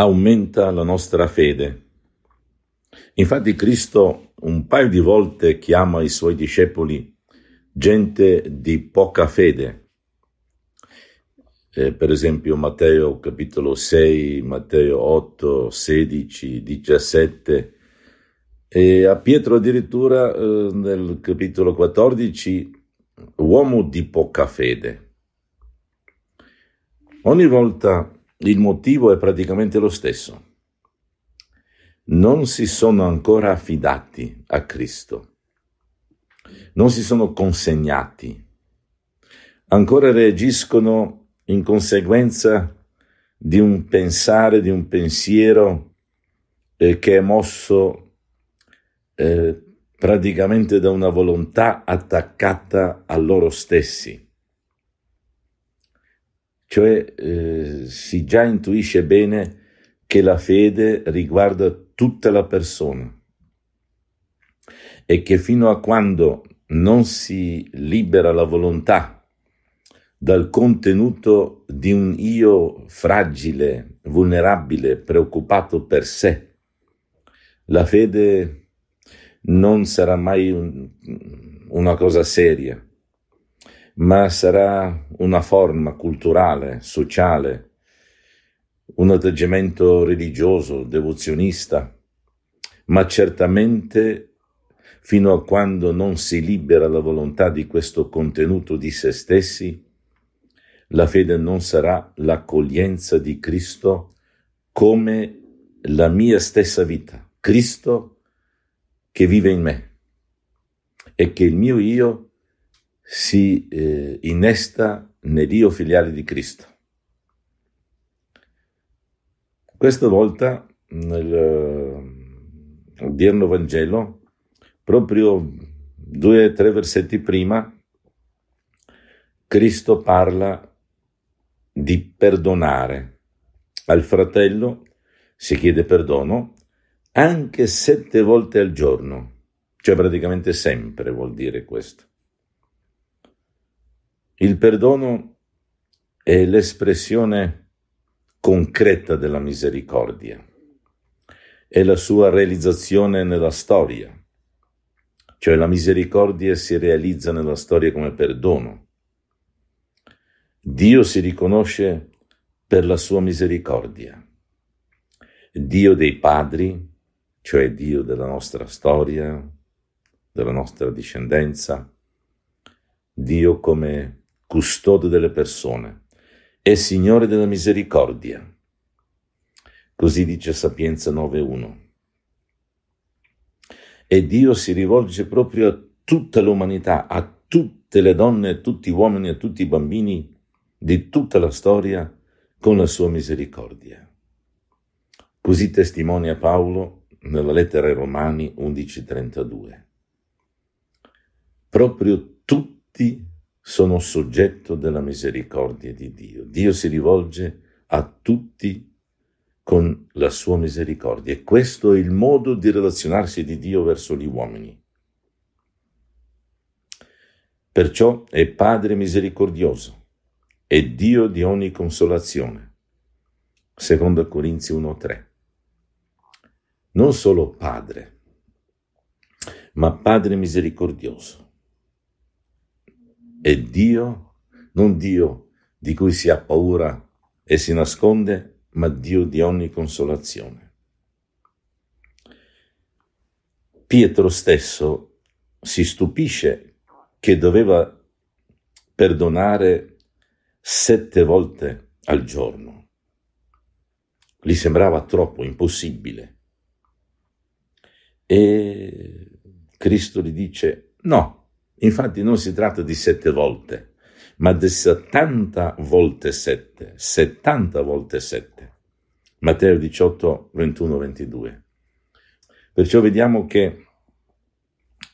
aumenta la nostra fede. Infatti Cristo un paio di volte chiama i suoi discepoli gente di poca fede. Eh, per esempio Matteo capitolo 6, Matteo 8, 16, 17 e a Pietro addirittura eh, nel capitolo 14 uomo di poca fede. Ogni volta il motivo è praticamente lo stesso. Non si sono ancora affidati a Cristo, non si sono consegnati, ancora reagiscono in conseguenza di un pensare, di un pensiero eh, che è mosso eh, praticamente da una volontà attaccata a loro stessi cioè eh, si già intuisce bene che la fede riguarda tutta la persona e che fino a quando non si libera la volontà dal contenuto di un io fragile, vulnerabile, preoccupato per sé, la fede non sarà mai un, una cosa seria ma sarà una forma culturale, sociale, un atteggiamento religioso, devozionista, ma certamente fino a quando non si libera la volontà di questo contenuto di se stessi, la fede non sarà l'accoglienza di Cristo come la mia stessa vita, Cristo che vive in me e che il mio io si eh, innesta nell'io filiale di Cristo. Questa volta nel eh, odierno Vangelo, proprio due o tre versetti prima, Cristo parla di perdonare. Al fratello si chiede perdono anche sette volte al giorno, cioè praticamente sempre vuol dire questo. Il perdono è l'espressione concreta della misericordia, è la sua realizzazione nella storia, cioè la misericordia si realizza nella storia come perdono. Dio si riconosce per la sua misericordia. Dio dei padri, cioè Dio della nostra storia, della nostra discendenza, Dio come custode delle persone, e Signore della misericordia. Così dice Sapienza 9.1. E Dio si rivolge proprio a tutta l'umanità, a tutte le donne, a tutti gli uomini, a tutti i bambini di tutta la storia con la sua misericordia. Così testimonia Paolo nella lettera ai Romani 11.32. Proprio tutti sono soggetto della misericordia di Dio. Dio si rivolge a tutti con la sua misericordia e questo è il modo di relazionarsi di Dio verso gli uomini. Perciò è Padre misericordioso e Dio di ogni consolazione. Secondo Corinzi 1:3. Non solo Padre, ma Padre misericordioso è Dio, non Dio di cui si ha paura e si nasconde, ma Dio di ogni consolazione. Pietro stesso si stupisce che doveva perdonare sette volte al giorno. Gli sembrava troppo impossibile. E Cristo gli dice, no, Infatti non si tratta di sette volte, ma di 70 volte 7, 70 volte 7. Matteo 18, 21, 22. Perciò vediamo che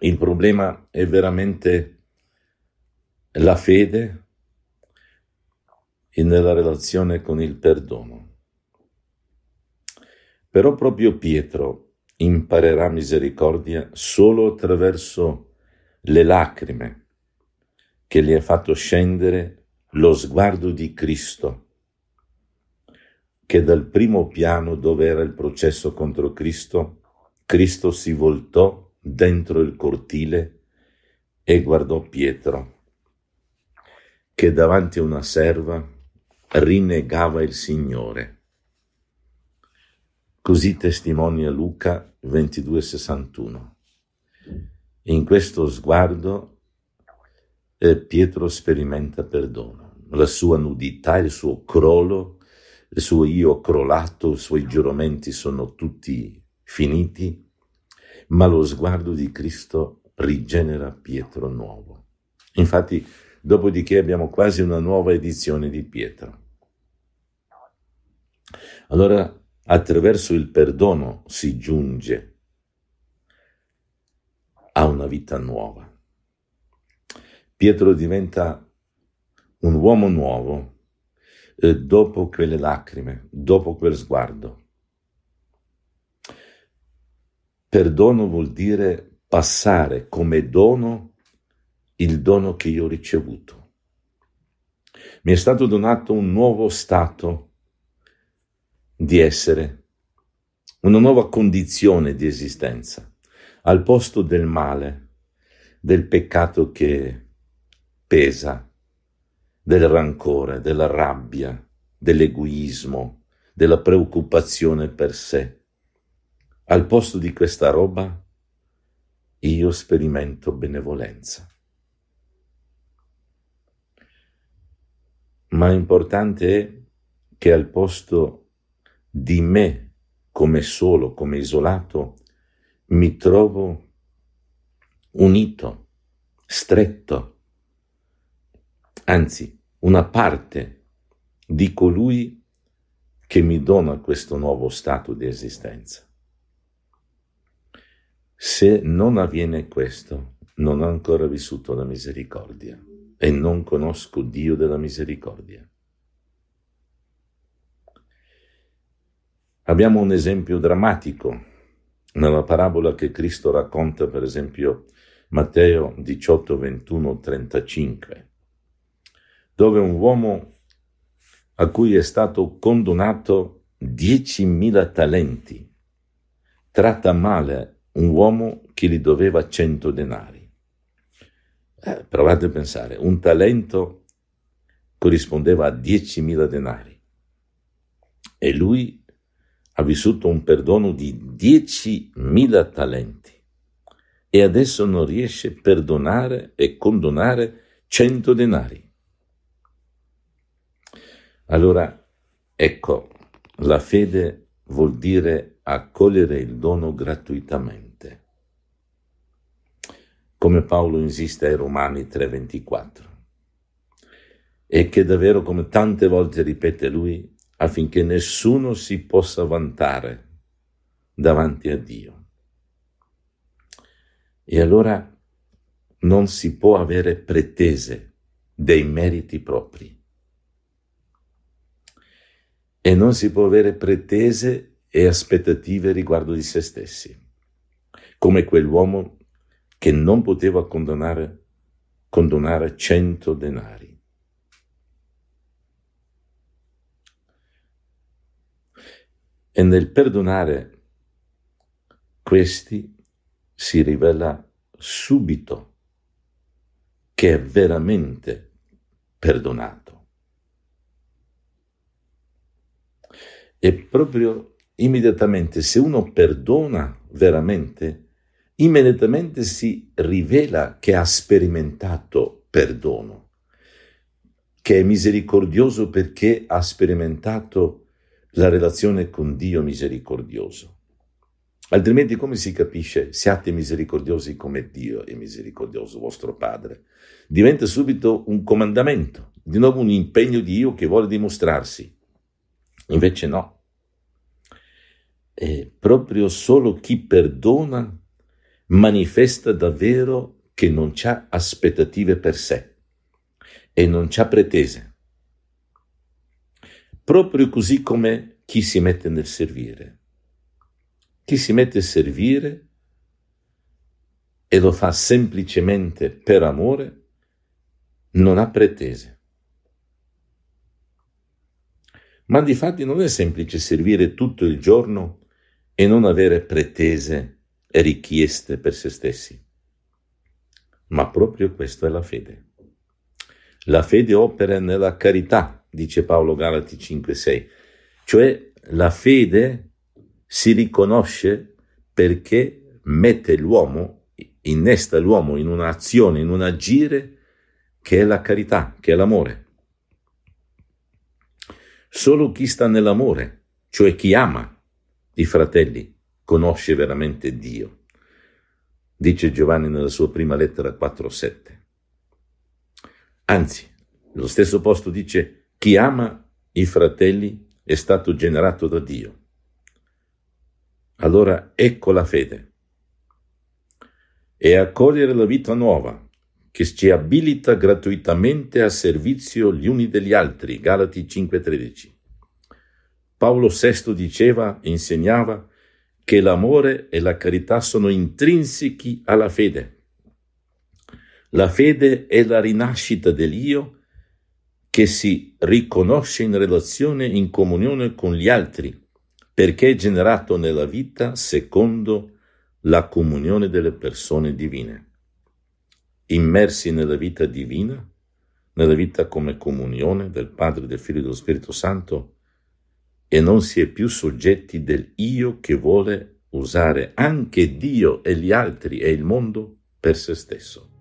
il problema è veramente la fede e nella relazione con il perdono. Però proprio Pietro imparerà misericordia solo attraverso la le lacrime che gli ha fatto scendere lo sguardo di Cristo, che dal primo piano dove era il processo contro Cristo, Cristo si voltò dentro il cortile e guardò Pietro, che davanti a una serva rinnegava il Signore. Così testimonia Luca 22,61 in questo sguardo eh, Pietro sperimenta perdono, la sua nudità, il suo crollo, il suo io crollato, i suoi giuramenti sono tutti finiti, ma lo sguardo di Cristo rigenera Pietro nuovo. Infatti, dopodiché abbiamo quasi una nuova edizione di Pietro. Allora, attraverso il perdono si giunge a una vita nuova. Pietro diventa un uomo nuovo eh, dopo quelle lacrime, dopo quel sguardo. Perdono vuol dire passare come dono il dono che io ho ricevuto. Mi è stato donato un nuovo stato di essere, una nuova condizione di esistenza al posto del male, del peccato che pesa, del rancore, della rabbia, dell'egoismo, della preoccupazione per sé. Al posto di questa roba io sperimento benevolenza. Ma importante è che al posto di me come solo, come isolato, mi trovo unito, stretto, anzi una parte di colui che mi dona questo nuovo stato di esistenza. Se non avviene questo, non ho ancora vissuto la misericordia e non conosco Dio della misericordia. Abbiamo un esempio drammatico nella parabola che Cristo racconta, per esempio, Matteo 18, 21, 35, dove un uomo a cui è stato condonato 10.000 talenti tratta male un uomo che gli doveva 100 denari. Eh, provate a pensare, un talento corrispondeva a 10.000 denari e lui ha vissuto un perdono di 10.000 talenti e adesso non riesce a perdonare e condonare 100 denari. Allora, ecco, la fede vuol dire accogliere il dono gratuitamente. Come Paolo insiste ai Romani 3:24. E che davvero, come tante volte ripete lui, affinché nessuno si possa vantare davanti a Dio. E allora non si può avere pretese dei meriti propri e non si può avere pretese e aspettative riguardo di se stessi, come quell'uomo che non poteva condonare, condonare cento denari. E nel perdonare questi si rivela subito che è veramente perdonato. E proprio immediatamente, se uno perdona veramente, immediatamente si rivela che ha sperimentato perdono, che è misericordioso perché ha sperimentato perdono la relazione con Dio misericordioso. Altrimenti come si capisce siate misericordiosi come Dio è misericordioso vostro Padre? Diventa subito un comandamento, di nuovo un impegno di Dio che vuole dimostrarsi. Invece no. È proprio solo chi perdona manifesta davvero che non ha aspettative per sé e non ha pretese proprio così come chi si mette nel servire. Chi si mette a servire e lo fa semplicemente per amore, non ha pretese. Ma di fatti non è semplice servire tutto il giorno e non avere pretese e richieste per se stessi. Ma proprio questa è la fede. La fede opera nella carità, dice Paolo Galati 5,6. Cioè la fede si riconosce perché mette l'uomo, innesta l'uomo in un'azione, in un agire che è la carità, che è l'amore. Solo chi sta nell'amore, cioè chi ama i fratelli, conosce veramente Dio, dice Giovanni nella sua prima lettera 4.7. Anzi, lo stesso posto dice chi ama i fratelli è stato generato da Dio. Allora ecco la fede. E accogliere la vita nuova che ci abilita gratuitamente a servizio gli uni degli altri. Galati 5:13. Paolo VI diceva, insegnava, che l'amore e la carità sono intrinsechi alla fede. La fede è la rinascita dell'io che si riconosce in relazione e in comunione con gli altri, perché è generato nella vita secondo la comunione delle persone divine. Immersi nella vita divina, nella vita come comunione del Padre, del Figlio e dello Spirito Santo, e non si è più soggetti del io che vuole usare anche Dio e gli altri e il mondo per se stesso.